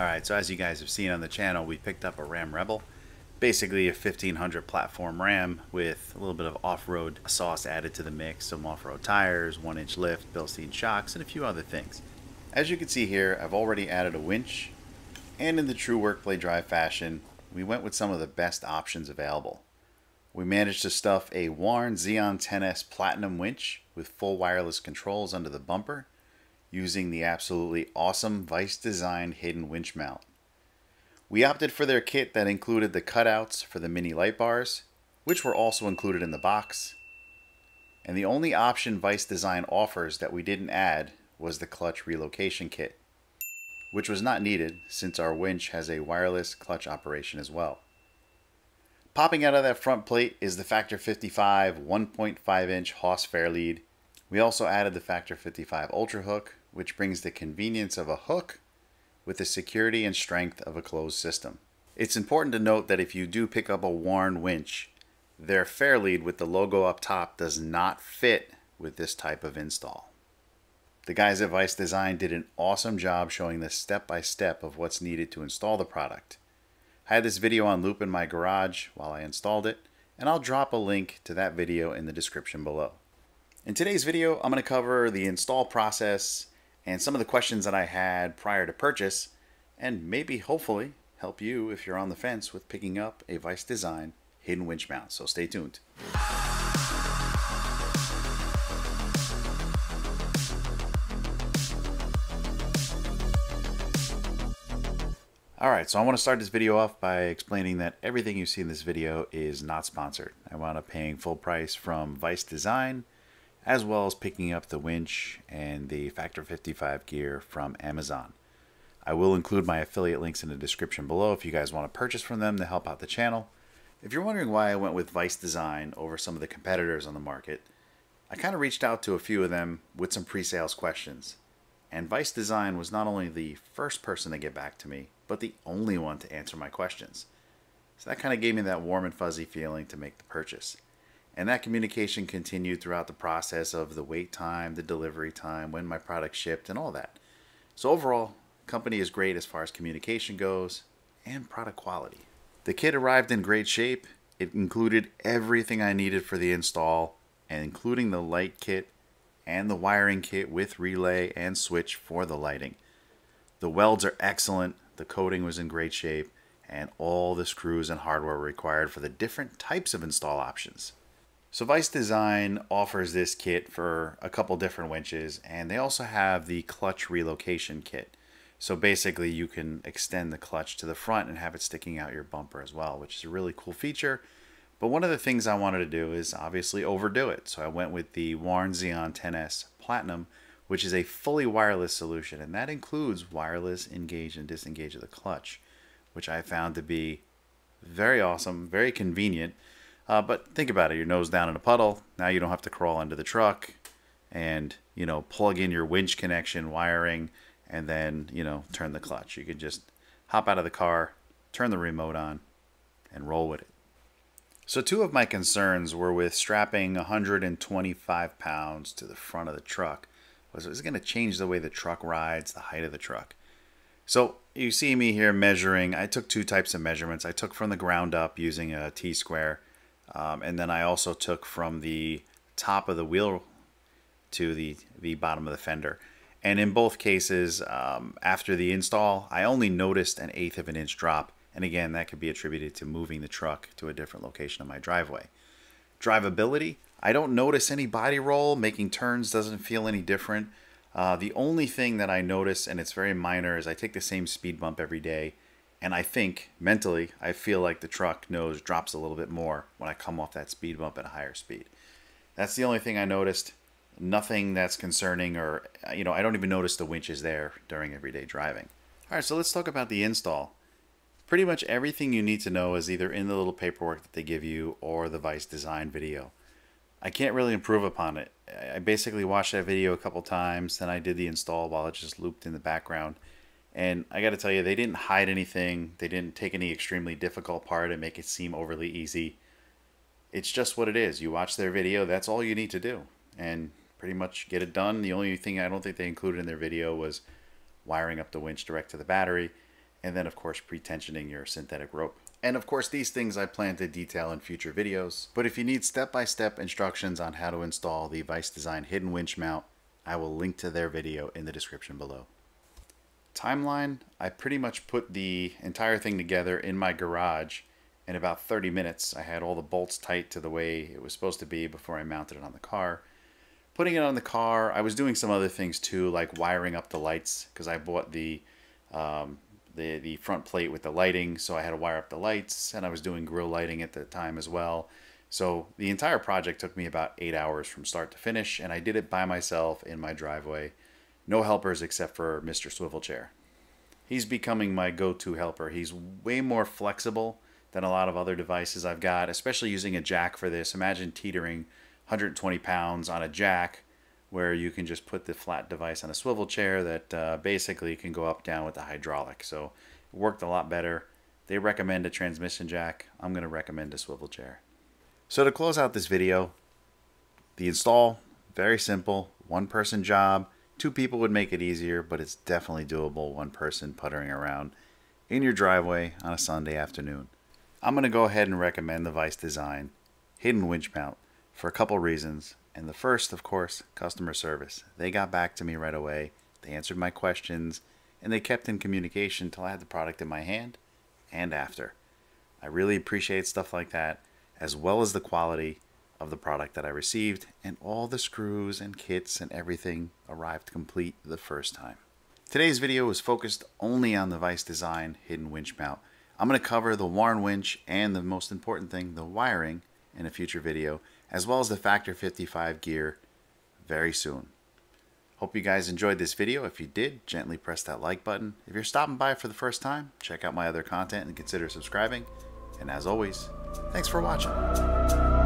Alright, so as you guys have seen on the channel, we picked up a Ram Rebel. Basically a 1500 platform Ram with a little bit of off-road sauce added to the mix, some off-road tires, 1-inch lift, Bilstein shocks, and a few other things. As you can see here, I've already added a winch, and in the true workplay drive fashion, we went with some of the best options available. We managed to stuff a Warn Xeon 10S Platinum winch with full wireless controls under the bumper, using the absolutely awesome Vice designed hidden winch mount. We opted for their kit that included the cutouts for the mini light bars, which were also included in the box. And the only option Vice Design offers that we didn't add was the clutch relocation kit, which was not needed since our winch has a wireless clutch operation as well. Popping out of that front plate is the Factor 55 1.5 inch Hoss Fairlead. We also added the Factor 55 Ultra Hook, which brings the convenience of a hook with the security and strength of a closed system. It's important to note that if you do pick up a worn winch, their fairlead with the logo up top does not fit with this type of install. The guys at Vice Design did an awesome job showing the step-by-step -step of what's needed to install the product. I had this video on loop in my garage while I installed it, and I'll drop a link to that video in the description below. In today's video, I'm going to cover the install process, and some of the questions that I had prior to purchase, and maybe hopefully help you if you're on the fence with picking up a Vice Design hidden winch mount. So stay tuned. All right, so I want to start this video off by explaining that everything you see in this video is not sponsored. I wound up paying full price from Vice Design as well as picking up the winch and the Factor 55 gear from Amazon. I will include my affiliate links in the description below if you guys want to purchase from them to help out the channel. If you're wondering why I went with Vice Design over some of the competitors on the market, I kind of reached out to a few of them with some pre-sales questions. And Vice Design was not only the first person to get back to me, but the only one to answer my questions. So that kind of gave me that warm and fuzzy feeling to make the purchase. And that communication continued throughout the process of the wait time, the delivery time, when my product shipped, and all that. So overall, company is great as far as communication goes and product quality. The kit arrived in great shape. It included everything I needed for the install, and including the light kit and the wiring kit with relay and switch for the lighting. The welds are excellent, the coating was in great shape, and all the screws and hardware required for the different types of install options. So Vice Design offers this kit for a couple different winches and they also have the clutch relocation kit. So basically you can extend the clutch to the front and have it sticking out your bumper as well, which is a really cool feature. But one of the things I wanted to do is obviously overdo it. So I went with the Warn Xeon 10S Platinum, which is a fully wireless solution. And that includes wireless engage and disengage of the clutch, which I found to be very awesome, very convenient. Uh, but think about it. Your nose down in a puddle. Now you don't have to crawl under the truck and, you know, plug in your winch connection wiring and then, you know, turn the clutch. You can just hop out of the car, turn the remote on, and roll with it. So two of my concerns were with strapping 125 pounds to the front of the truck. Was it going to change the way the truck rides, the height of the truck? So you see me here measuring. I took two types of measurements. I took from the ground up using a T-square um, and then I also took from the top of the wheel to the, the bottom of the fender. And in both cases, um, after the install, I only noticed an eighth of an inch drop. And again, that could be attributed to moving the truck to a different location on my driveway. Drivability, I don't notice any body roll. Making turns doesn't feel any different. Uh, the only thing that I notice, and it's very minor, is I take the same speed bump every day. And I think mentally, I feel like the truck nose drops a little bit more when I come off that speed bump at a higher speed. That's the only thing I noticed. Nothing that's concerning, or, uh, you know, I don't even notice the winches there during everyday driving. All right, so let's talk about the install. Pretty much everything you need to know is either in the little paperwork that they give you or the Vice design video. I can't really improve upon it. I basically watched that video a couple times, then I did the install while it just looped in the background and I got to tell you, they didn't hide anything. They didn't take any extremely difficult part and make it seem overly easy. It's just what it is. You watch their video, that's all you need to do. And pretty much get it done. The only thing I don't think they included in their video was wiring up the winch direct to the battery, and then, of course, pre-tensioning your synthetic rope. And of course, these things I plan to detail in future videos, but if you need step-by-step -step instructions on how to install the Vice Design Hidden Winch Mount, I will link to their video in the description below timeline, I pretty much put the entire thing together in my garage. In about 30 minutes, I had all the bolts tight to the way it was supposed to be before I mounted it on the car. Putting it on the car, I was doing some other things too, like wiring up the lights, because I bought the, um, the, the front plate with the lighting, so I had to wire up the lights, and I was doing grill lighting at the time as well. So the entire project took me about eight hours from start to finish, and I did it by myself in my driveway. No helpers except for Mr. Swivel Chair. He's becoming my go-to helper. He's way more flexible than a lot of other devices I've got, especially using a jack for this. Imagine teetering 120 pounds on a jack where you can just put the flat device on a swivel chair that uh, basically can go up down with the hydraulic. So it worked a lot better. They recommend a transmission jack. I'm going to recommend a swivel chair. So to close out this video, the install, very simple, one person job. Two people would make it easier, but it's definitely doable one person puttering around in your driveway on a Sunday afternoon. I'm going to go ahead and recommend the Vice Design Hidden Winch Mount for a couple reasons. And the first, of course, customer service. They got back to me right away, they answered my questions, and they kept in communication until I had the product in my hand and after. I really appreciate stuff like that, as well as the quality of the product that I received, and all the screws and kits and everything arrived complete the first time. Today's video is focused only on the Vice Design hidden winch mount. I'm going to cover the Warn winch and the most important thing, the wiring, in a future video, as well as the Factor 55 gear very soon. Hope you guys enjoyed this video. If you did, gently press that like button. If you're stopping by for the first time, check out my other content and consider subscribing. And as always, thanks for watching.